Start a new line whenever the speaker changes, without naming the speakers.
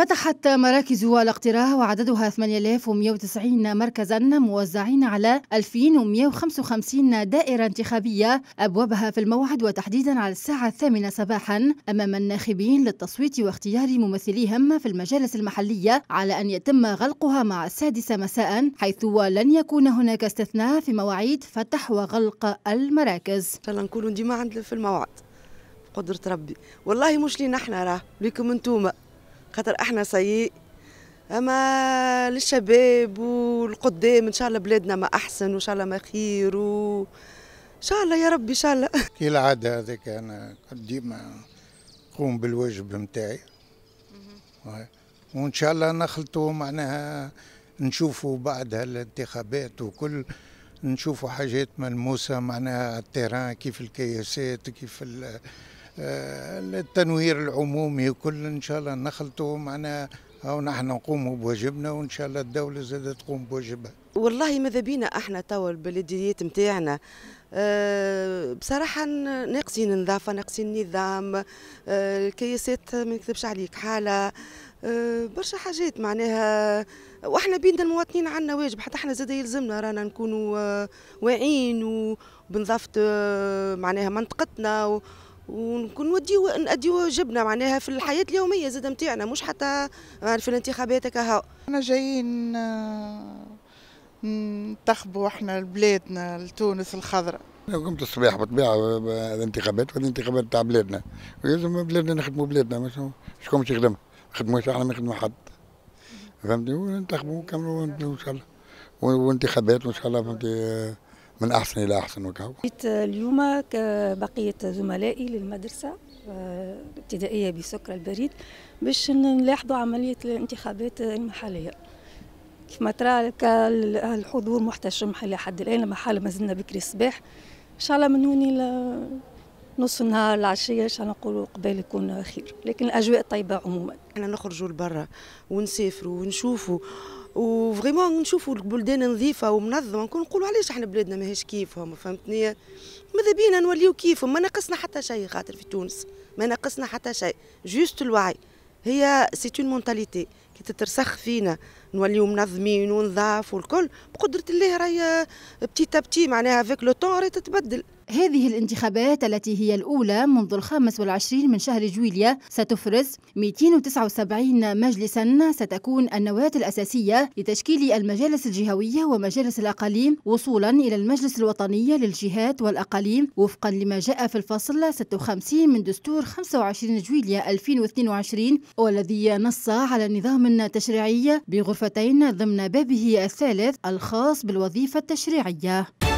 فتحت مراكز الاقتراع وعددها 8190 مركزا موزعين على 2155 دائرة انتخابية أبوابها في الموعد وتحديدا على الساعة الثامنة صباحا أمام الناخبين للتصويت واختيار ممثليهم في المجالس المحلية على أن يتم غلقها مع السادسة مساء حيث لن يكون هناك استثناء في مواعيد فتح وغلق المراكز إن
شاء الله نكونوا ديما عند في الموعد قدرة ربي والله مش لينا احنا راه ليكم انتوما خاطر احنا سيء اما للشباب والقدام ان شاء الله بلادنا ما احسن وان شاء الله ما خير و... ان شاء الله يا ربي ان شاء الله
كي العاده هذاك انا ديما نقوم بالواجب نتاعي وان شاء الله نخلطوا معناها نشوفوا بعد هالانتخابات وكل نشوفوا حاجات ملموسه معناها التيران كيف الكياسات كيف ال... آه، التنوير العمومي وكل ان شاء الله نخلطوا معنا او نحن نقوموا بواجبنا وان شاء الله الدوله زادة تقوم بواجبها
والله ماذا بينا احنا توا البلديات نتاعنا آه، بصراحة ناقصين نظافة ناقصين نظام آه، الكياسات ما نكذبش عليك حالة برشا حاجات معناها واحنا بين المواطنين عندنا واجب حتى احنا زاد يلزمنا رانا نكونوا واعيين وبنظافة معناها منطقتنا ونكون نوديو نأديو جبنا معناها في الحياة اليومية زاد نتاعنا مش حتى في الانتخابات كهو احنا جايين آه، ننتخبوا احنا لبلادنا لتونس الخضراء
قمت الصباح بالطبيعة الانتخابات آه، هذه انتخابات تاع بلادنا ولازم بلادنا نخدموا بلادنا شكون باش يخدم خدموش احنا ما نخدموا حد فهمتني وننتخبوا ونكملوا ان شاء الله وانتخابات وان شاء الله فهمتي آه، من احسن الى احسن وكهو
جيت اليوم كبقيه زملائي للمدرسه الابتدائيه بسكر البريد باش نلاحظوا عمليه الانتخابات المحليه كما ترى الحضور محتشم حتى لحد الان لما ما مازلنا بكري الصباح ان شاء الله من هوني نص النهار العشيه ان شاء الله نقولوا قبل يكون خير
لكن الاجواء طيبه عموما انا نخرجوا لبرا ونسافروا ونشوفوا وفريمون نشوفوا البلدان نظيفه ومنظمه نكون نقولوا علاش احنا بلادنا ماهيش كيفهم فهمتني ماذا بينا نوليو كيفهم ما ناقصنا حتى شيء خاطر في تونس ما ناقصنا حتى شيء جوست الوعي هي سي اون مونتاليتي كي تترسخ فينا نوليو منظمين ونظاف والكل بقدره الله
راهي بتي آه، تبتي معناها افيك لو طون تتبدل هذه الانتخابات التي هي الأولى منذ الخامس والعشرين من شهر جويليا ستفرز 279 مجلسا ستكون النواة الأساسية لتشكيل المجالس الجهوية ومجالس الأقاليم وصولا إلى المجلس الوطني للجهات والأقاليم وفقا لما جاء في الفصل 56 من دستور 25 جويليا 2022 والذي نص على نظام تشريعي بغرفتين ضمن بابه الثالث الخاص بالوظيفة التشريعية